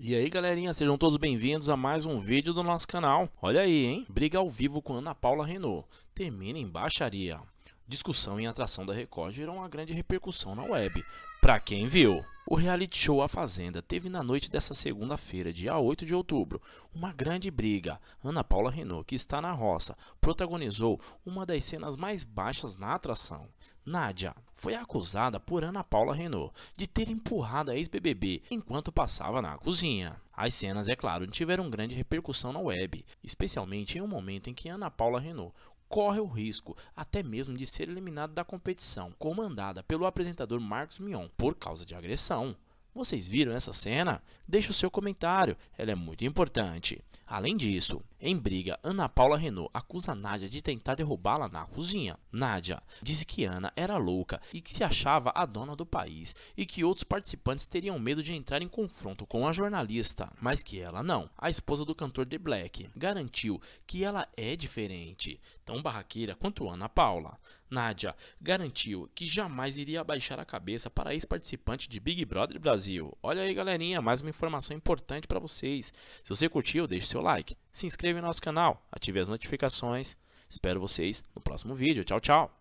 E aí galerinha, sejam todos bem-vindos a mais um vídeo do nosso canal. Olha aí, hein? Briga ao vivo com Ana Paula Renault. Termina em baixaria. Discussão e atração da Record gerou uma grande repercussão na web. Pra quem viu. O reality show A Fazenda teve na noite dessa segunda-feira, dia 8 de outubro, uma grande briga. Ana Paula Renault, que está na roça, protagonizou uma das cenas mais baixas na atração. Nádia foi acusada por Ana Paula Renault de ter empurrado a ex-BBB enquanto passava na cozinha. As cenas, é claro, tiveram grande repercussão na web, especialmente em um momento em que Ana Paula Renault corre o risco até mesmo de ser eliminado da competição, comandada pelo apresentador Marcos Mion, por causa de agressão. Vocês viram essa cena? Deixe o seu comentário, ela é muito importante. Além disso, em briga, Ana Paula Renault acusa Nádia de tentar derrubá-la na cozinha. Nádia disse que Ana era louca e que se achava a dona do país e que outros participantes teriam medo de entrar em confronto com a jornalista, mas que ela não. A esposa do cantor The Black garantiu que ela é diferente, tão barraqueira quanto Ana Paula. Nádia garantiu que jamais iria abaixar a cabeça para ex-participante de Big Brother Brasil Brasil. Olha aí, galerinha, mais uma informação importante para vocês. Se você curtiu, deixe seu like, se inscreva no nosso canal, ative as notificações. Espero vocês no próximo vídeo. Tchau, tchau!